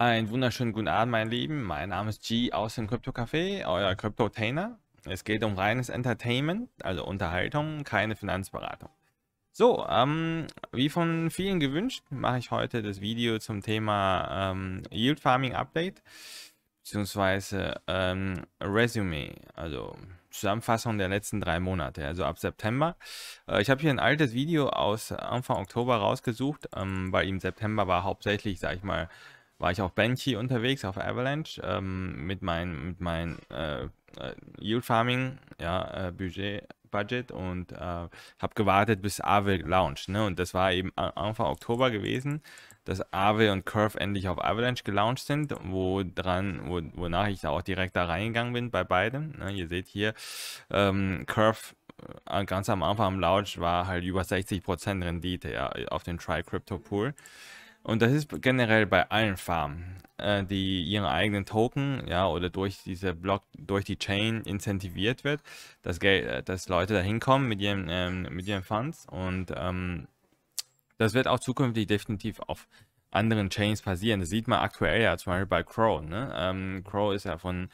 Einen wunderschönen guten Abend, mein Lieben. Mein Name ist G aus dem Crypto Café, euer Crypto-Tainer. Es geht um reines Entertainment, also Unterhaltung, keine Finanzberatung. So, ähm, wie von vielen gewünscht, mache ich heute das Video zum Thema ähm, Yield Farming Update beziehungsweise ähm, Resume, also Zusammenfassung der letzten drei Monate, also ab September. Äh, ich habe hier ein altes Video aus Anfang Oktober rausgesucht, ähm, weil im September war hauptsächlich, sage ich mal, war ich auf Banshee unterwegs, auf Avalanche, ähm, mit meinem mit mein, äh, äh, Yield Farming ja, äh, Budget, Budget und äh, habe gewartet bis Aave launcht. Ne? Und das war eben Anfang Oktober gewesen, dass Aave und Curve endlich auf Avalanche gelauncht sind, wo dran, wo, wonach ich da auch direkt da reingegangen bin bei beiden. Ne? Ihr seht hier, ähm, Curve äh, ganz am Anfang am Launch war halt über 60% Rendite ja, auf den Tri Crypto Pool. Und das ist generell bei allen Farmen, äh, die ihren eigenen Token, ja, oder durch diese Block, durch die Chain incentiviert wird, dass Geld, äh, dass Leute da hinkommen mit ihren, ähm, mit ihren Funds. Und ähm, das wird auch zukünftig definitiv auf anderen Chains passieren. Das sieht man aktuell ja zum Beispiel bei Crow. Ne? Ähm, Crow ist ja von,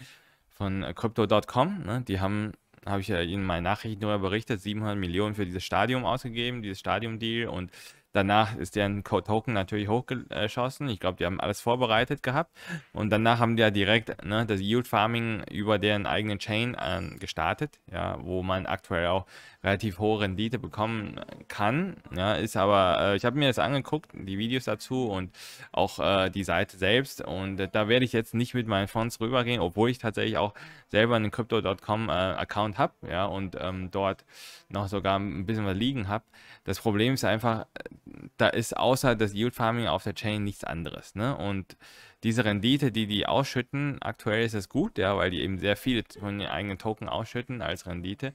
von Crypto.com. Ne? Die haben, habe ich ja in meinen Nachrichten darüber berichtet, 700 Millionen für dieses Stadium ausgegeben, dieses Stadium-Deal und Danach ist deren Token natürlich hochgeschossen. Ich glaube, die haben alles vorbereitet gehabt. Und danach haben die ja direkt ne, das Yield Farming über deren eigenen Chain äh, gestartet, ja, wo man aktuell auch relativ hohe Rendite bekommen äh, kann. Ja, ist aber, äh, ich habe mir das angeguckt, die Videos dazu und auch äh, die Seite selbst. Und äh, da werde ich jetzt nicht mit meinen Fonds rübergehen, obwohl ich tatsächlich auch selber einen Crypto.com-Account äh, habe ja, und ähm, dort noch sogar ein bisschen was liegen habe. Das Problem ist einfach, äh, da ist außer das Yield Farming auf der Chain nichts anderes. Ne? Und diese Rendite, die die ausschütten, aktuell ist es gut, ja, weil die eben sehr viele von ihren eigenen Token ausschütten als Rendite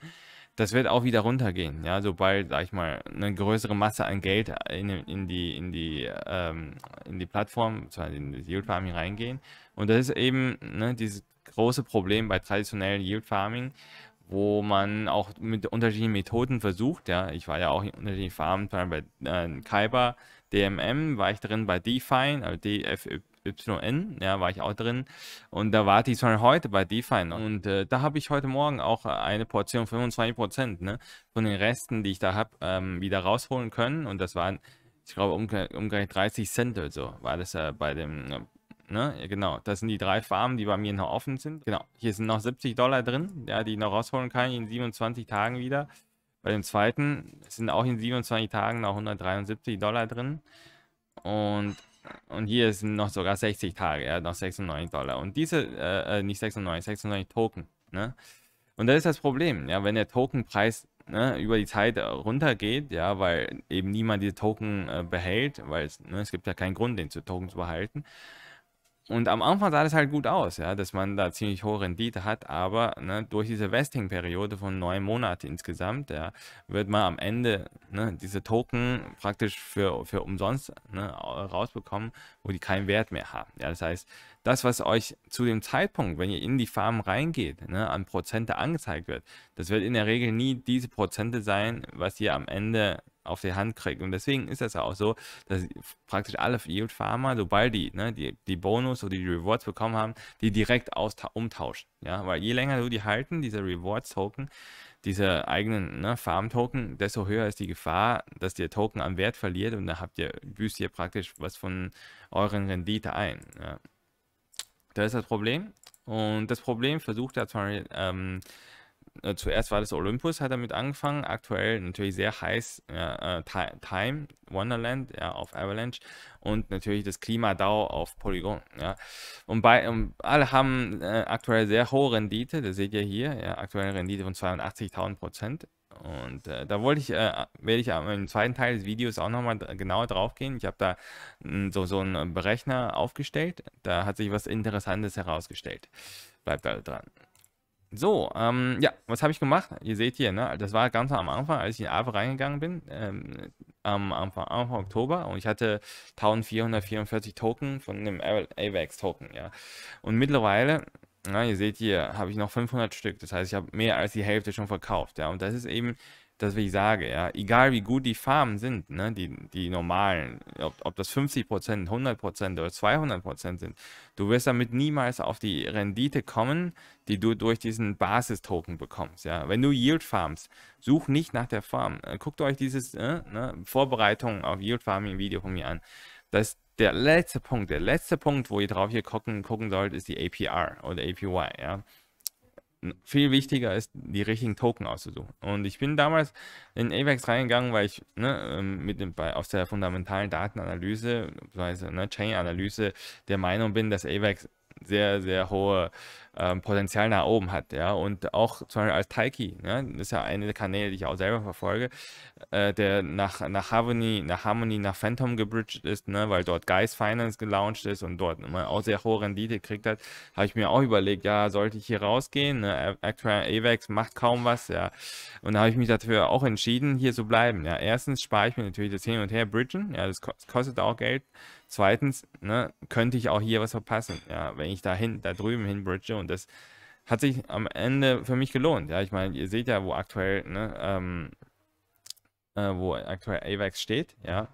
das wird auch wieder runtergehen, ja, sobald, sag ich mal, eine größere Masse an Geld in, in die, in die, ähm, in die Plattform, beziehungsweise in das Yield Farming reingehen. Und das ist eben ne, dieses große Problem bei traditionellen Yield Farming, wo man auch mit unterschiedlichen Methoden versucht, ja, ich war ja auch in unterschiedlichen Farmen, vor allem bei äh, Kaiba, DMM war ich drin, bei DeFi, also DFY, YN, ja, war ich auch drin. Und da war diesmal heute bei DeFi. Und äh, da habe ich heute Morgen auch äh, eine Portion 25% ne, von den Resten, die ich da habe, ähm, wieder rausholen können. Und das waren, ich glaube, umgleich um 30 Cent oder so war das äh, bei dem. Äh, ne? Genau, das sind die drei Farmen, die bei mir noch offen sind. Genau, hier sind noch 70 Dollar drin, ja, die ich noch rausholen kann in 27 Tagen wieder. Bei dem zweiten sind auch in 27 Tagen noch 173 Dollar drin. Und und hier sind noch sogar 60 Tage, ja, noch 96 Dollar. Und diese, äh, äh nicht 96, 96 Token, ne? Und das ist das Problem, ja, wenn der Tokenpreis ne, über die Zeit äh, runtergeht, ja, weil eben niemand diese Token äh, behält, weil es, ne, es gibt ja keinen Grund, den Token zu behalten. Und am Anfang sah das halt gut aus, ja, dass man da ziemlich hohe Rendite hat, aber ne, durch diese Vesting-Periode von neun Monaten insgesamt, ja, wird man am Ende ne, diese Token praktisch für, für umsonst ne, rausbekommen, wo die keinen Wert mehr haben. Ja, das heißt, das, was euch zu dem Zeitpunkt, wenn ihr in die Farm reingeht, ne, an Prozente angezeigt wird, das wird in der Regel nie diese Prozente sein, was ihr am Ende auf die Hand kriegt. Und deswegen ist das auch so, dass praktisch alle Yield Farmer, sobald die, ne, die, die Bonus oder die Rewards bekommen haben, die direkt umtauschen. Ja, weil je länger du die halten, diese Rewards Token, dieser eigenen ne, Farm-Token, desto höher ist die Gefahr, dass der Token an Wert verliert und da habt ihr, büßt ihr praktisch was von euren Rendite ein. Ja. Das ist das Problem. Und das Problem versucht er zwar ähm, äh, zuerst war das Olympus, hat damit angefangen. Aktuell natürlich sehr heiß ja, äh, Time, Wonderland ja, auf Avalanche und natürlich das Klima-DAO auf Polygon. Ja. Und, bei, und alle haben äh, aktuell sehr hohe Rendite, das seht ihr hier, ja, aktuelle Rendite von 82.000 Prozent. Und äh, da wollte ich, äh, werde ich im zweiten Teil des Videos auch nochmal genauer drauf gehen. Ich habe da so, so einen Berechner aufgestellt. Da hat sich was Interessantes herausgestellt. Bleibt alle also dran. So, ähm, ja, was habe ich gemacht? Ihr seht hier, ne, das war ganz am Anfang, als ich in Aave reingegangen bin, ähm, am Anfang, Anfang Oktober und ich hatte 1444 Token von dem AVAX-Token, ja. Und mittlerweile, na, ihr seht hier, habe ich noch 500 Stück, das heißt, ich habe mehr als die Hälfte schon verkauft, ja. Und das ist eben das, was ich sage, ja, egal wie gut die Farmen sind, ne, die, die normalen, ob, ob das 50%, 100% oder 200% sind, du wirst damit niemals auf die Rendite kommen, die du durch diesen Basistoken bekommst, ja. Wenn du Yield farmst, such nicht nach der Farm. Äh, guckt euch dieses, äh, ne, Vorbereitung auf Yield Farming Video von mir an. Das, ist der letzte Punkt, der letzte Punkt, wo ihr drauf hier gucken, gucken sollt, ist die APR oder APY, ja viel wichtiger ist, die richtigen Token auszusuchen. Und ich bin damals in AVAX reingegangen, weil ich ne, ähm, mit dem, bei, aus der fundamentalen Datenanalyse, also ne, Chain-Analyse, der Meinung bin, dass AVAX sehr, sehr hohe ähm, Potenzial nach oben hat. Ja? Und auch zum Beispiel als Taiki, ja? Ne, das ist ja eine der Kanäle, die ich auch selber verfolge, äh, der nach, nach, Harmony, nach Harmony, nach Phantom gebridged ist, ne? weil dort Geist Finance gelauncht ist und dort immer auch sehr hohe Rendite gekriegt hat, habe ich mir auch überlegt, ja, sollte ich hier rausgehen? Ne? Aktuell AVAX macht kaum was, ja. Und da habe ich mich dafür auch entschieden, hier zu bleiben. Ja? Erstens spare ich mir natürlich das Hin und Her bridgen, ja, das kostet auch Geld. Zweitens, ne, könnte ich auch hier was verpassen, ja, wenn ich da hin, da drüben hin bridge und das hat sich am Ende für mich gelohnt. Ja, ich meine, ihr seht ja, wo aktuell, ne, ähm, äh, wo aktuell AVAX steht, ja,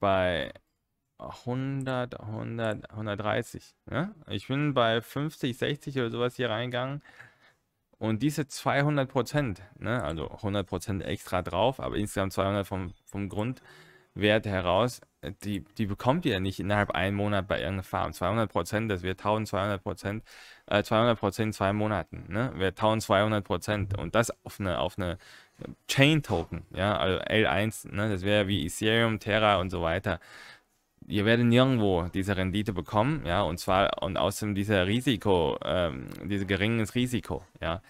bei 100, 100, 130. Ne? Ich bin bei 50, 60 oder sowas hier reingegangen. Und diese 200 Prozent, ne? also 100 Prozent extra drauf, aber insgesamt 200 vom, vom Grundwert heraus, die, die bekommt ihr nicht innerhalb einen Monat bei irgendeiner Farm. 200 Prozent, das wäre 1200 Prozent, äh, 200 Prozent in zwei Monaten, ne? Wäre 1200 Prozent und das auf eine, auf eine Chain-Token, ja, also L1, ne? Das wäre wie Ethereum, Terra und so weiter. Ihr werdet nirgendwo diese Rendite bekommen, ja, und zwar und außerdem dieser Risiko, ähm, dieses geringes Risiko, ja.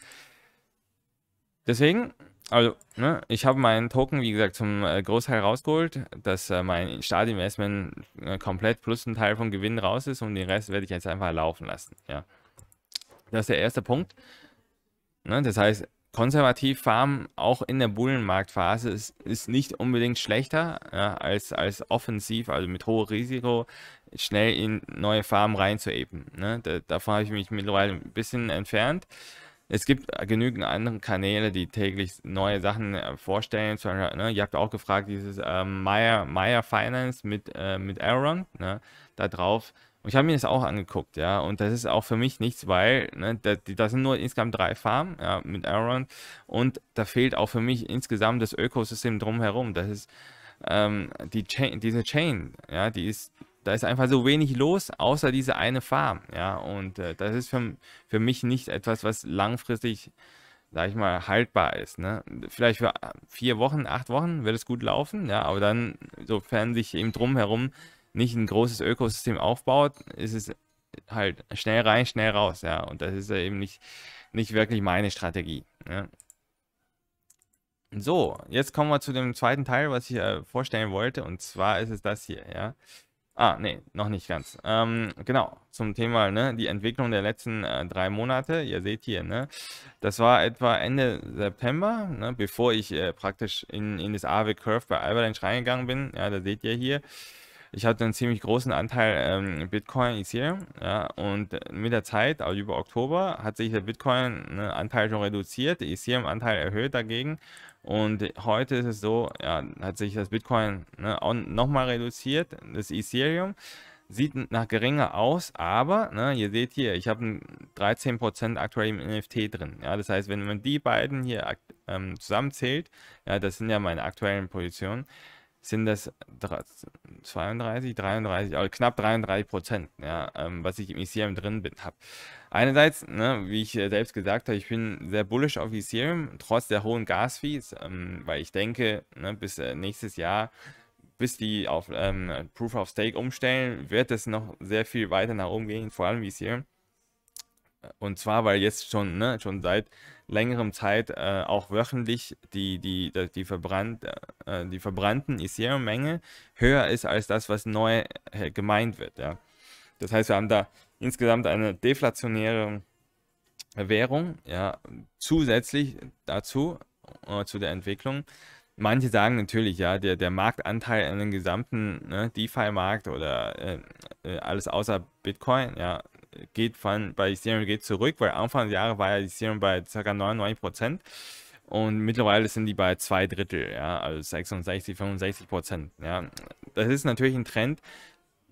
Deswegen also, ne, ich habe meinen Token, wie gesagt, zum äh, Großteil rausgeholt, dass äh, mein Startinvestment äh, komplett plus ein Teil vom Gewinn raus ist und den Rest werde ich jetzt einfach laufen lassen. Ja. Das ist der erste Punkt. Ne, das heißt, konservativ farmen, auch in der Bullenmarktphase, ist, ist nicht unbedingt schlechter ja, als, als offensiv, also mit hohem Risiko, schnell in neue Farmen reinzueben. Ne. Da, davon habe ich mich mittlerweile ein bisschen entfernt es gibt genügend andere Kanäle, die täglich neue Sachen äh, vorstellen. Zum Beispiel, ne, ihr habt auch gefragt, dieses ähm, Meyer, Meyer Finance mit, äh, mit Aaron, ne, da drauf. Und ich habe mir das auch angeguckt, ja, und das ist auch für mich nichts, weil ne, da, da sind nur insgesamt drei Farmen ja, mit Aaron und da fehlt auch für mich insgesamt das Ökosystem drumherum. Das ist ähm, die Chain, diese Chain, ja, die ist da ist einfach so wenig los, außer diese eine Farm. Ja, und äh, das ist für, für mich nicht etwas, was langfristig, sag ich mal, haltbar ist. Ne? Vielleicht für äh, vier Wochen, acht Wochen wird es gut laufen, ja, aber dann, sofern sich eben drumherum nicht ein großes Ökosystem aufbaut, ist es halt schnell rein, schnell raus, ja. Und das ist ja eben nicht, nicht wirklich meine Strategie. Ne? So, jetzt kommen wir zu dem zweiten Teil, was ich äh, vorstellen wollte. Und zwar ist es das hier, ja. Ah, nee, noch nicht ganz. Ähm, genau, zum Thema, ne, die Entwicklung der letzten äh, drei Monate. Ihr seht hier, ne, das war etwa Ende September, ne, bevor ich äh, praktisch in, in das AW Curve bei Albertine reingegangen bin. Ja, da seht ihr hier. Ich hatte einen ziemlich großen Anteil ähm, Bitcoin Ethereum ja, und mit der Zeit, also über Oktober, hat sich der Bitcoin-Anteil ne, schon reduziert, der Ethereum-Anteil erhöht dagegen und heute ist es so, ja, hat sich das Bitcoin ne, nochmal reduziert, das Ethereum sieht nach geringer aus, aber ne, ihr seht hier, ich habe 13% aktuell im NFT drin. Ja, das heißt, wenn man die beiden hier ähm, zusammenzählt, ja, das sind ja meine aktuellen Positionen, sind das 32, 33, also knapp 33 Prozent, ja, ähm, was ich im Ethereum drin bin, habe. Einerseits, ne, wie ich äh, selbst gesagt habe, ich bin sehr bullish auf Ethereum, trotz der hohen Gasfees, ähm, weil ich denke, ne, bis äh, nächstes Jahr, bis die auf ähm, Proof of Stake umstellen, wird es noch sehr viel weiter nach oben gehen, vor allem Ethereum. Und zwar, weil jetzt schon, ne, schon seit längerem Zeit äh, auch wöchentlich die, die, die, verbrannt, äh, äh, die verbrannten Ethereum-Menge höher ist als das, was neu äh, gemeint wird. Ja. Das heißt, wir haben da insgesamt eine deflationäre Währung ja, zusätzlich dazu, äh, zu der Entwicklung. Manche sagen natürlich, ja, der, der Marktanteil an dem gesamten ne, DeFi-Markt oder äh, alles außer Bitcoin, ja, geht von, bei Ethereum geht zurück, weil Anfang des Jahres war ja Ethereum bei ca. 99% und mittlerweile sind die bei zwei Drittel, ja, also 66, 65 Prozent. Ja. Das ist natürlich ein Trend,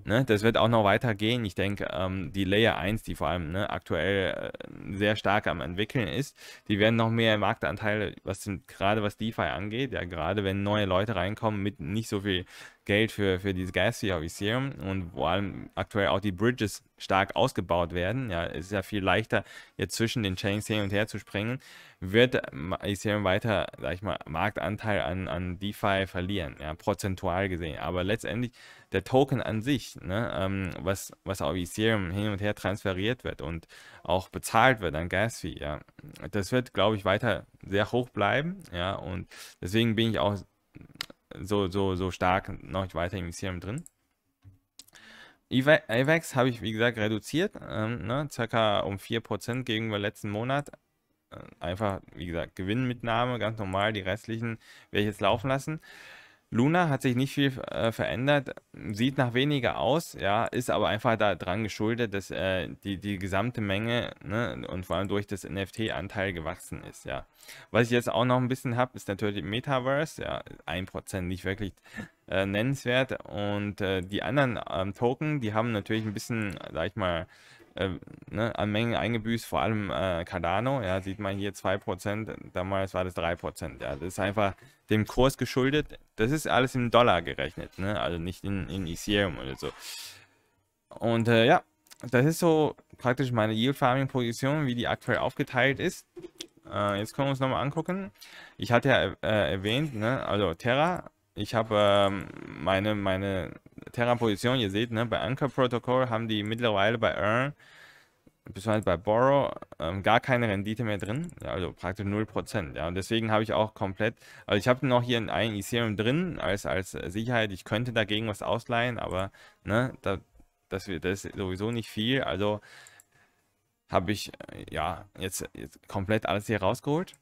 Ne, das wird auch noch weitergehen. Ich denke, ähm, die Layer 1, die vor allem ne, aktuell äh, sehr stark am entwickeln ist, die werden noch mehr Marktanteile, was sind gerade was DeFi angeht, ja, gerade wenn neue Leute reinkommen mit nicht so viel Geld für, für dieses geistige Offizium und vor allem aktuell auch die Bridges stark ausgebaut werden. Ja, es ist ja viel leichter, jetzt zwischen den Chains hin und her zu springen, wird Ethereum weiter, sag ich mal, Marktanteil an, an DeFi verlieren, ja, prozentual gesehen. Aber letztendlich der Token an sich, ne, ähm, was, was auf Ethereum hin und her transferiert wird und auch bezahlt wird an Gasfee, ja, das wird, glaube ich, weiter sehr hoch bleiben, ja, und deswegen bin ich auch so, so, so stark noch nicht weiter im Ethereum drin. AVAX habe ich, wie gesagt, reduziert, ähm, ne, circa um 4% gegenüber letzten Monat. Äh, einfach, wie gesagt, Gewinnmitnahme, ganz normal. Die restlichen werde ich jetzt laufen lassen. Luna hat sich nicht viel äh, verändert, sieht nach weniger aus, ja, ist aber einfach daran geschuldet, dass äh, die, die gesamte Menge ne, und vor allem durch das NFT-Anteil gewachsen ist, ja. Was ich jetzt auch noch ein bisschen habe, ist natürlich Metaverse, ja, 1% nicht wirklich äh, nennenswert und äh, die anderen ähm, Token, die haben natürlich ein bisschen, sag ich mal, äh, ne, an Mengen eingebüßt, vor allem äh, Cardano, ja, sieht man hier 2%, damals war das 3%, ja, das ist einfach dem Kurs geschuldet, das ist alles im Dollar gerechnet, ne, also nicht in, in Ethereum oder so. Und äh, ja, das ist so praktisch meine Yield Farming Position, wie die aktuell aufgeteilt ist. Äh, jetzt können wir uns nochmal angucken. Ich hatte ja äh, erwähnt, ne, also Terra, ich habe ähm, meine, meine Terra-Position, ihr seht, ne, bei Anchor Protocol haben die mittlerweile bei Earn, beziehungsweise bei Borrow, ähm, gar keine Rendite mehr drin, ja, also praktisch 0%. Ja, und deswegen habe ich auch komplett, also ich habe noch hier ein Ethereum drin als, als Sicherheit, ich könnte dagegen was ausleihen, aber ne, da, das, das ist sowieso nicht viel, also habe ich äh, ja jetzt, jetzt komplett alles hier rausgeholt.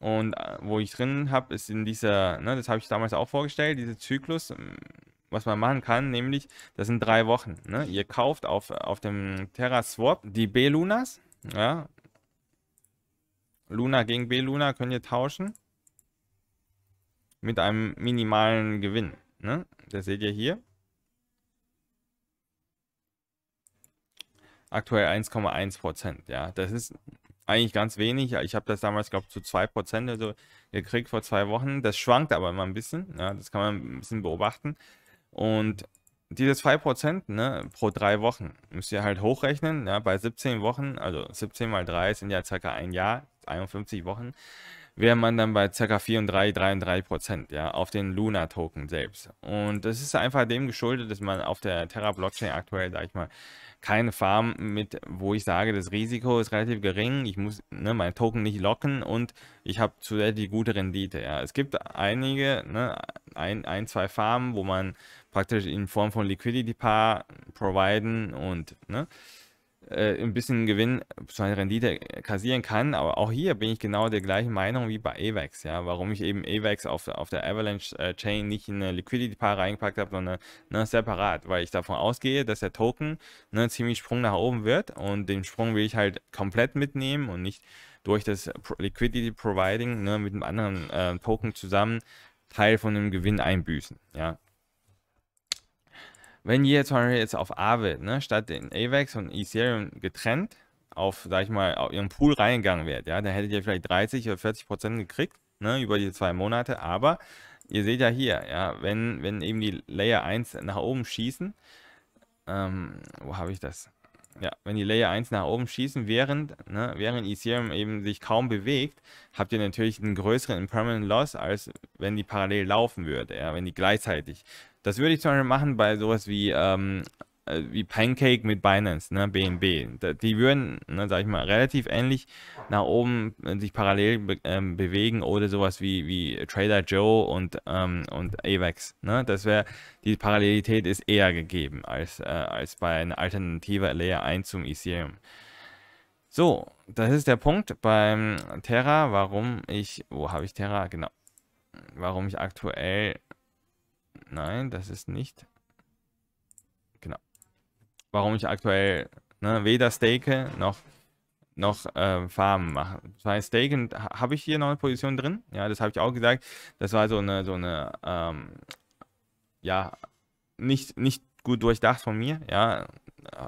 Und äh, wo ich drin habe, ist in dieser, ne, das habe ich damals auch vorgestellt, diese Zyklus was man machen kann, nämlich, das sind drei Wochen. Ne? Ihr kauft auf, auf dem Terra Swap die B-Lunas. Ja? Luna gegen B-Luna könnt ihr tauschen. Mit einem minimalen Gewinn. Ne? Das seht ihr hier. Aktuell 1,1 Ja, das ist eigentlich ganz wenig. Ich habe das damals, glaube ich, zu 2% also gekriegt vor zwei Wochen. Das schwankt aber immer ein bisschen. Ja, das kann man ein bisschen beobachten. Und diese 2% ne, pro drei Wochen müsst ihr halt hochrechnen. Ne, bei 17 Wochen, also 17 mal 3 sind ja ca. ein Jahr, 51 Wochen wäre man dann bei ca. 4 und 3, 3 und 3 Prozent, ja, auf den Luna Token selbst. Und das ist einfach dem geschuldet, dass man auf der Terra Blockchain aktuell, sag ich mal, keine Farm mit, wo ich sage, das Risiko ist relativ gering, ich muss ne, meinen Token nicht locken und ich habe zu sehr die gute Rendite. Ja. Es gibt einige, ne, ein, ein, zwei Farmen, wo man praktisch in Form von Liquidity par providen und ne, äh, ein bisschen Gewinn, eine Rendite kassieren kann. Aber auch hier bin ich genau der gleichen Meinung wie bei AVAX, ja, warum ich eben AVAX auf, auf der Avalanche äh, Chain nicht in eine Liquidity Paar reingepackt habe, sondern ne, separat, weil ich davon ausgehe, dass der Token ne, ziemlich Sprung nach oben wird und den Sprung will ich halt komplett mitnehmen und nicht durch das Liquidity Providing ne, mit einem anderen äh, Token zusammen Teil von dem Gewinn einbüßen, ja wenn ihr zum Beispiel jetzt auf Aave, ne, statt den AVAX und Ethereum getrennt auf, sag ich mal, auf ihren Pool reingegangen wärt, ja, dann hättet ihr vielleicht 30 oder 40 Prozent gekriegt, ne, über die zwei Monate, aber ihr seht ja hier, ja, wenn, wenn eben die Layer 1 nach oben schießen, ähm, wo habe ich das? Ja, wenn die Layer 1 nach oben schießen, während, ne, während Ethereum eben sich kaum bewegt, habt ihr natürlich einen größeren Impermanent Loss, als wenn die parallel laufen würde, ja, wenn die gleichzeitig. Das würde ich zum Beispiel machen bei sowas wie ähm, äh, wie Pancake mit Binance, ne, BNB. Die würden, ne, sag ich mal, relativ ähnlich nach oben äh, sich parallel be ähm, bewegen oder sowas wie, wie Trader Joe und, ähm, und AVAX. Ne? Das wäre, die Parallelität ist eher gegeben als, äh, als bei einer alternativen Layer 1 zum Ethereum. So, das ist der Punkt beim Terra, warum ich, wo habe ich Terra? Genau. Warum ich aktuell, nein, das ist nicht warum ich aktuell ne, weder stake noch, noch äh, Farmen mache. Das heißt, staken habe ich hier noch eine Position drin. Ja, das habe ich auch gesagt. Das war so eine, so eine, ähm, ja, nicht, nicht gut durchdacht von mir. Ja,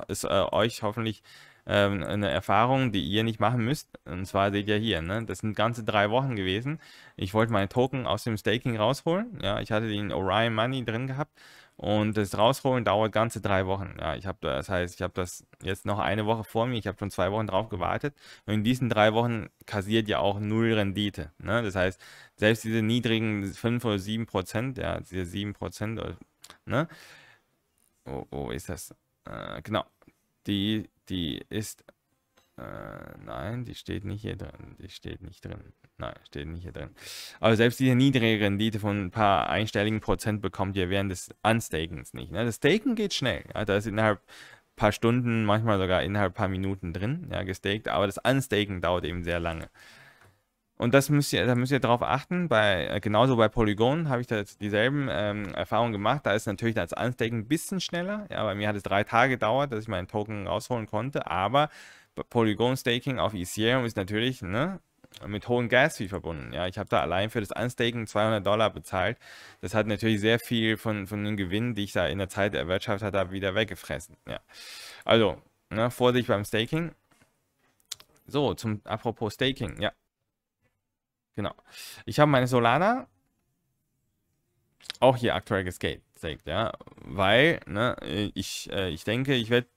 ist äh, euch hoffentlich ähm, eine Erfahrung, die ihr nicht machen müsst. Und zwar seht ihr hier, ne? das sind ganze drei Wochen gewesen. Ich wollte meine Token aus dem Staking rausholen. Ja, ich hatte den Orion Money drin gehabt und das Rausholen dauert ganze drei Wochen. Ja, ich habe das heißt, ich habe das jetzt noch eine Woche vor mir. Ich habe schon zwei Wochen drauf gewartet. Und in diesen drei Wochen kassiert ja auch null Rendite. Ne? Das heißt, selbst diese niedrigen 5 oder 7 Prozent, ja, diese 7 Prozent, äh, ne? Oh, oh, ist das? Äh, genau. Die, die ist äh, nein, die steht nicht hier drin. Die steht nicht drin. Nein, steht nicht hier drin. Aber selbst diese niedrige Rendite von ein paar einstelligen Prozent bekommt ihr während des Unstakens nicht. Ne? Das Staken geht schnell. Ja? Da ist innerhalb ein paar Stunden, manchmal sogar innerhalb ein paar Minuten drin, ja, gestaked. Aber das Unstaken dauert eben sehr lange. Und das müsst ihr, da müsst ihr drauf achten. Bei, äh, genauso bei Polygon habe ich da dieselben ähm, Erfahrungen gemacht. Da ist natürlich das Unstaken ein bisschen schneller. Ja, bei mir hat es drei Tage gedauert, dass ich meinen Token rausholen konnte. Aber Polygon-Staking auf Ethereum ist natürlich ne, mit hohen Gas-Fee verbunden. Ja, ich habe da allein für das Unstaken 200 Dollar bezahlt. Das hat natürlich sehr viel von, von den Gewinnen, die ich da in der Zeit erwirtschaftet habe, wieder weggefressen. Ja. Also, ne, Vorsicht beim Staking. So, zum apropos Staking, ja. Genau. Ich habe meine Solana auch hier aktuell gestaked, ja, weil ne, ich, äh, ich denke, ich werde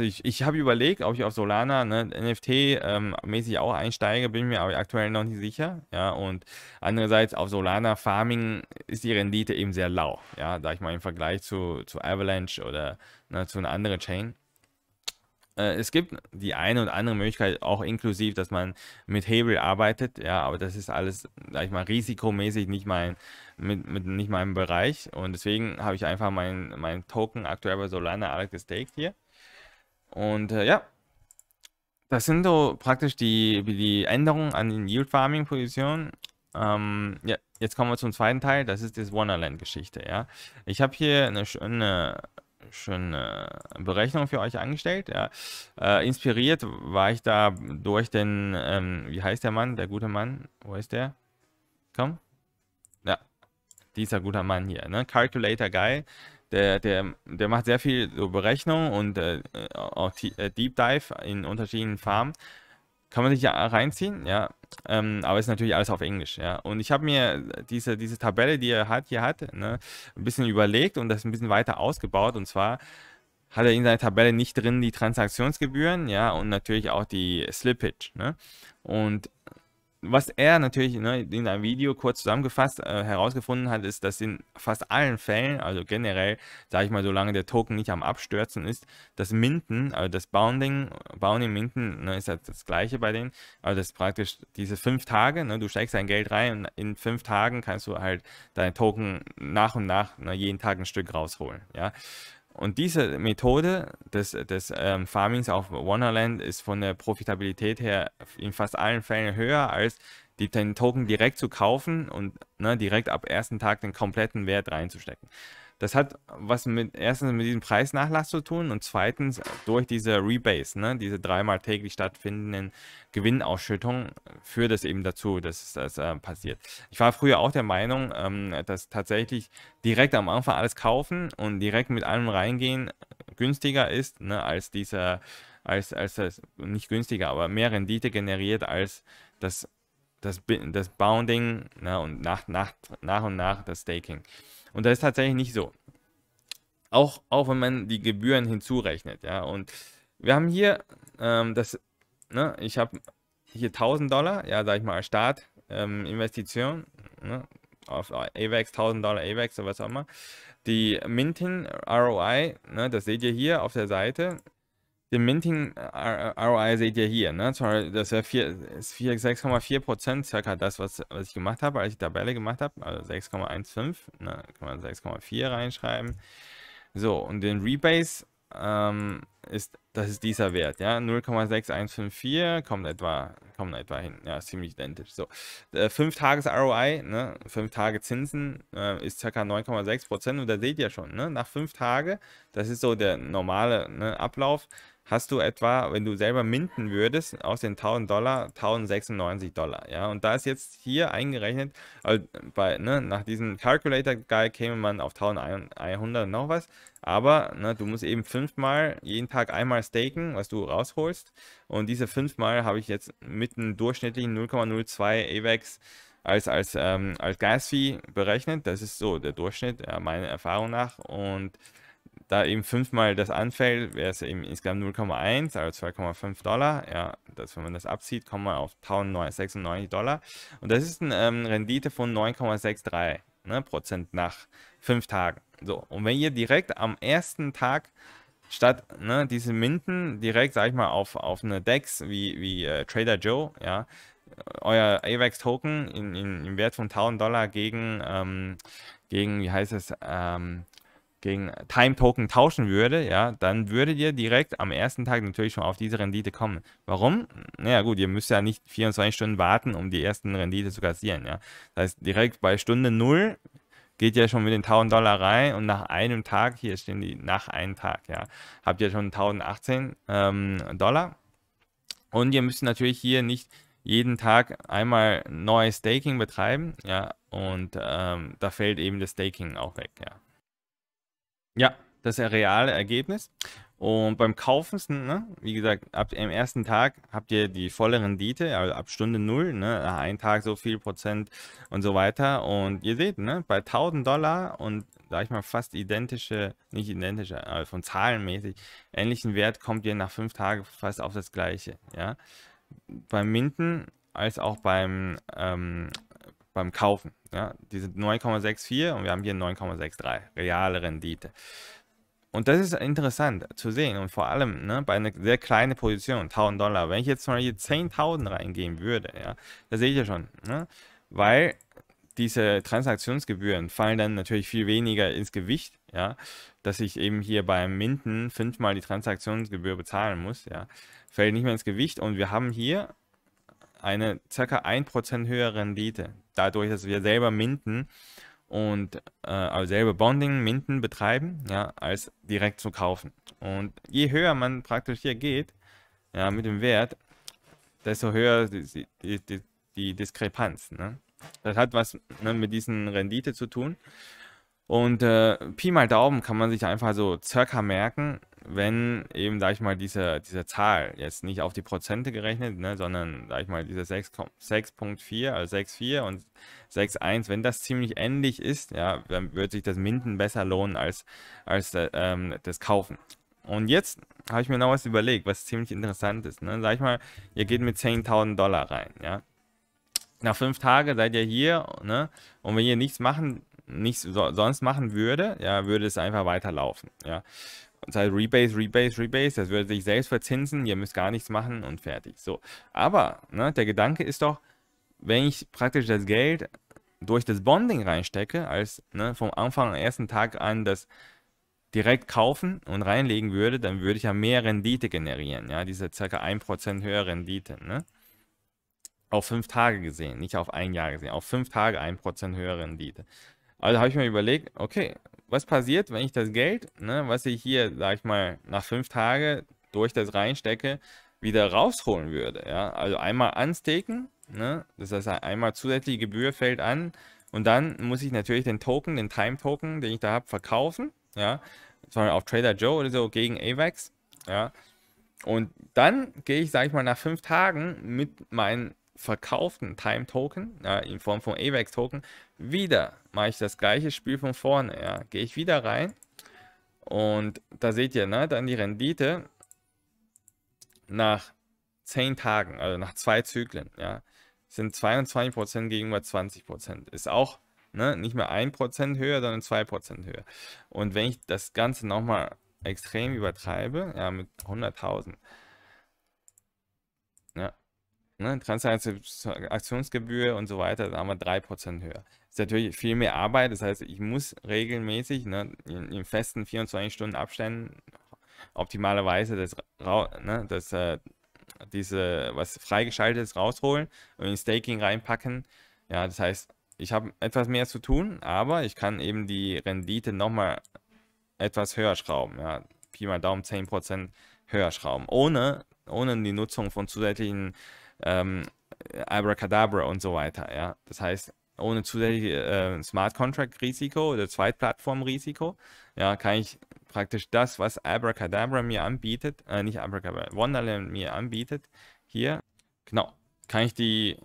ich, ich habe überlegt, ob ich auf Solana ne, NFT-mäßig ähm, auch einsteige, bin mir aber aktuell noch nicht sicher. Ja, und andererseits auf Solana Farming ist die Rendite eben sehr lau. Ja, sag ich mal im Vergleich zu, zu Avalanche oder ne, zu einer anderen Chain. Äh, es gibt die eine und andere Möglichkeit, auch inklusiv, dass man mit Hebel arbeitet, ja, aber das ist alles, sag ich mal, risikomäßig nicht mein, mit, mit nicht meinem Bereich und deswegen habe ich einfach meinen mein Token aktuell bei Solana Alec gestaked hier und äh, ja, das sind so praktisch die, die Änderungen an den Yield Farming Positionen. Ähm, ja, jetzt kommen wir zum zweiten Teil, das ist das Wonderland-Geschichte. Ja. Ich habe hier eine schöne, schöne Berechnung für euch angestellt. Ja. Äh, inspiriert war ich da durch den, ähm, wie heißt der Mann, der gute Mann, wo ist der? Komm. Ja, dieser gute Mann hier, ne? Calculator Guy der, der, der macht sehr viel so Berechnung und äh, auch äh, Deep Dive in unterschiedlichen Farmen. Kann man sich ja reinziehen, ja. Ähm, aber ist natürlich alles auf Englisch, ja. Und ich habe mir diese, diese Tabelle, die er hat, hier hat, ne, ein bisschen überlegt und das ein bisschen weiter ausgebaut. Und zwar hat er in seiner Tabelle nicht drin die Transaktionsgebühren, ja, und natürlich auch die Slippage, ne? Und was er natürlich ne, in einem Video kurz zusammengefasst äh, herausgefunden hat, ist, dass in fast allen Fällen, also generell, sage ich mal, solange der Token nicht am Abstürzen ist, das Minden, also das Bounding, Bounding Minden ne, ist halt das gleiche bei denen, also das ist praktisch diese fünf Tage, ne, du steckst dein Geld rein und in fünf Tagen kannst du halt deine Token nach und nach ne, jeden Tag ein Stück rausholen, ja. Und diese Methode des, des ähm, Farmings auf Wonderland ist von der Profitabilität her in fast allen Fällen höher, als die, den Token direkt zu kaufen und ne, direkt ab ersten Tag den kompletten Wert reinzustecken. Das hat was mit erstens mit diesem Preisnachlass zu tun und zweitens durch diese Rebase, ne, diese dreimal täglich stattfindenden Gewinnausschüttungen führt das eben dazu, dass das äh, passiert. Ich war früher auch der Meinung, ähm, dass tatsächlich direkt am Anfang alles kaufen und direkt mit allem reingehen günstiger ist, ne, als dieser als, als das, nicht günstiger, aber mehr Rendite generiert als das, das, das Bounding ne, und nach, nach, nach und nach das Staking. Und das ist tatsächlich nicht so. Auch, auch wenn man die Gebühren hinzurechnet, ja. Und wir haben hier ähm, das, ne, ich habe hier 1000 Dollar, ja, sag ich mal, als Start, ähm, Investition, ne, auf AVAX, 1000 Dollar AVAX oder was auch immer. Die Minting ROI, ne, das seht ihr hier auf der Seite, den Minting äh, ROI seht ihr hier, ne? Das ist 6,4 Prozent circa das, was, was ich gemacht habe, als ich die Tabelle gemacht habe. Also 6,15, ne? kann man 6,4 reinschreiben. So, und den Rebase ähm, ist, das ist dieser Wert, ja, 0,6154, kommt etwa, kommen etwa hin, ja, ziemlich identisch, so. 5 äh, Tages ROI, ne, 5 Tage Zinsen äh, ist ca. 9,6% und da seht ihr schon, ne, nach 5 Tagen, das ist so der normale ne, Ablauf, hast du etwa, wenn du selber minten würdest, aus den 1000 Dollar 1096 Dollar. Ja, und da ist jetzt hier eingerechnet, also bei, ne, nach diesem Calculator Guy käme man auf 1100 noch was, aber ne, du musst eben fünfmal jeden Tag Tag einmal staken, was du rausholst. Und diese fünfmal habe ich jetzt mit einem durchschnittlichen 0,02 AVAX als, als, ähm, als Gasfee berechnet. Das ist so der Durchschnitt, äh, meiner Erfahrung nach. Und da eben fünfmal das anfällt, wäre es eben insgesamt 0,1, also 2,5 Dollar. Ja, das, wenn man das abzieht, kommen wir auf 1096 Dollar. Und das ist eine ähm, Rendite von 9,63 ne, Prozent nach fünf Tagen. So, und wenn ihr direkt am ersten Tag statt ne, diese Minden direkt, sag ich mal, auf, auf eine Dex wie, wie äh, Trader Joe, ja, euer AVAX-Token in, in, im Wert von 1000 Dollar gegen, ähm, gegen wie heißt es, ähm, gegen Time-Token tauschen würde, ja, dann würdet ihr direkt am ersten Tag natürlich schon auf diese Rendite kommen. Warum? Naja gut, ihr müsst ja nicht 24 Stunden warten, um die ersten Rendite zu kassieren, ja. Das heißt, direkt bei Stunde 0 geht ja schon mit den 1000 Dollar rein und nach einem Tag, hier stehen die nach einem Tag, ja, habt ihr schon 1018 ähm, Dollar. Und ihr müsst natürlich hier nicht jeden Tag einmal neues Staking betreiben, ja, und ähm, da fällt eben das Staking auch weg, ja. Ja, das ist ein reale Ergebnis. Und beim Kaufen, ne, wie gesagt, ab dem ersten Tag habt ihr die volle Rendite, also ab Stunde null, ne, ein Tag so viel Prozent und so weiter. Und ihr seht, ne, bei 1000 Dollar und sag ich mal fast identische, nicht identische, aber von zahlenmäßig ähnlichen Wert kommt ihr nach fünf Tagen fast auf das gleiche. Ja, beim Minden als auch beim ähm, beim Kaufen. Ja, die sind 9,64 und wir haben hier 9,63 reale Rendite. Und das ist interessant zu sehen und vor allem ne, bei einer sehr kleinen Position, 1000 Dollar. Wenn ich jetzt zum Beispiel 10.000 reingehen würde, ja, das sehe ich ja schon, ne? weil diese Transaktionsgebühren fallen dann natürlich viel weniger ins Gewicht, ja, dass ich eben hier beim Minden fünfmal die Transaktionsgebühr bezahlen muss, ja, fällt nicht mehr ins Gewicht und wir haben hier eine ca. 1% höhere Rendite, dadurch, dass wir selber minden und äh, also selber Bonding, Minden betreiben, ja, als direkt zu kaufen. Und je höher man praktisch hier geht, ja, mit dem Wert, desto höher die, die, die, die Diskrepanz. Ne? Das hat was ne, mit diesen Rendite zu tun. Und äh, Pi mal Daumen kann man sich einfach so circa merken, wenn eben, sag ich mal, diese, diese Zahl jetzt nicht auf die Prozente gerechnet, ne, sondern, sag ich mal, diese 6,4, also 6,4 und 6,1, wenn das ziemlich ähnlich ist, ja, dann wird sich das Minden besser lohnen als, als äh, ähm, das Kaufen. Und jetzt habe ich mir noch was überlegt, was ziemlich interessant ist. Ne? Sag ich mal, ihr geht mit 10.000 Dollar rein, ja. Nach fünf Tagen seid ihr hier, ne? Und wenn ihr nichts machen nichts sonst machen würde, ja, würde es einfach weiterlaufen, ja und halt Rebase, Rebase, Rebase, das würde sich selbst verzinsen, ihr müsst gar nichts machen und fertig. So. Aber ne, der Gedanke ist doch, wenn ich praktisch das Geld durch das Bonding reinstecke, als ne, vom Anfang am ersten Tag an das direkt kaufen und reinlegen würde, dann würde ich ja mehr Rendite generieren. Ja, diese ca. 1% höhere Rendite. Ne? Auf fünf Tage gesehen, nicht auf ein Jahr gesehen, auf fünf Tage 1% höhere Rendite. Also habe ich mir überlegt, okay, was passiert, wenn ich das Geld, ne, was ich hier, sag ich mal, nach fünf Tagen durch das reinstecke, wieder rausholen würde. Ja? Also einmal anstaken, ne? das heißt einmal zusätzliche Gebühr fällt an und dann muss ich natürlich den Token, den Time-Token, den ich da habe, verkaufen. Ja? Zum Beispiel auf Trader Joe oder so gegen AVAX. Ja? Und dann gehe ich, sag ich mal, nach fünf Tagen mit meinen verkauften Time Token, ja, in Form von AVAX Token, wieder mache ich das gleiche Spiel von vorne. Ja. Gehe ich wieder rein und da seht ihr ne, dann die Rendite nach 10 Tagen, also nach zwei Zyklen, ja, sind 22% gegenüber 20%. Ist auch ne, nicht mehr 1% höher, sondern 2% höher. Und wenn ich das Ganze nochmal extrem übertreibe, ja, mit 100.000, Ne? Transaktionsgebühr und so weiter, da haben wir 3% höher. Ist natürlich viel mehr Arbeit, das heißt, ich muss regelmäßig ne, in, in, festen 24 Stunden Abständen optimalerweise das, ne, das äh, diese, was freigeschaltetes rausholen und in Staking reinpacken. Ja, das heißt, ich habe etwas mehr zu tun, aber ich kann eben die Rendite nochmal etwas höher schrauben. Ja, Pi mal Daumen 10% höher schrauben, ohne, ohne die Nutzung von zusätzlichen ähm, Abracadabra und so weiter. Ja? Das heißt, ohne zusätzliche äh, Smart Contract Risiko oder Zweitplattform Risiko, ja, kann ich praktisch das, was Abracadabra mir anbietet, äh, nicht Abracadabra, Wonderland mir anbietet, hier, genau, kann ich die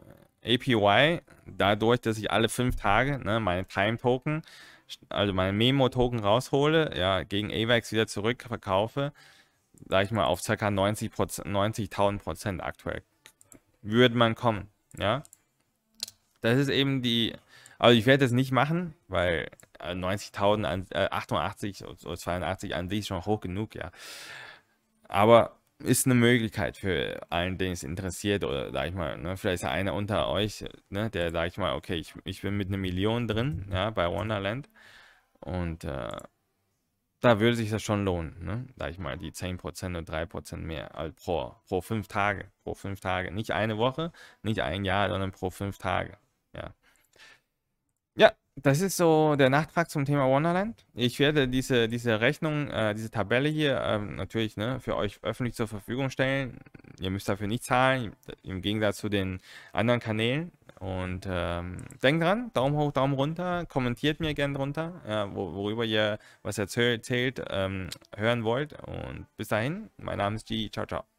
APY dadurch, dass ich alle fünf Tage ne, meine Time Token, also meine Memo Token raushole, ja, gegen AVAX wieder zurückverkaufe, sage ich mal, auf ca. 90.000 90 Prozent aktuell würde man kommen. Ja, das ist eben die. Also ich werde das nicht machen, weil 90.000, äh, 88 äh, oder 82 an sich schon hoch genug, ja. Aber ist eine Möglichkeit für allen, den es interessiert oder sag ich mal, ne, vielleicht ist einer unter euch, ne, der sag ich mal, okay, ich, ich bin mit einer Million drin, ja, bei Wonderland und äh, da würde sich das schon lohnen, ne? Sag ich mal, die 10% und 3% mehr also pro, pro fünf Tage. Pro fünf Tage. Nicht eine Woche, nicht ein Jahr, sondern pro fünf Tage. Ja. Ja, das ist so der Nachtrag zum Thema Wonderland. Ich werde diese, diese Rechnung, äh, diese Tabelle hier äh, natürlich ne, für euch öffentlich zur Verfügung stellen. Ihr müsst dafür nicht zahlen, im Gegensatz zu den anderen Kanälen. Und ähm, denkt dran, Daumen hoch, Daumen runter, kommentiert mir gerne drunter, äh, worüber ihr was erzählt, ähm, hören wollt. Und bis dahin, mein Name ist G. Ciao, ciao.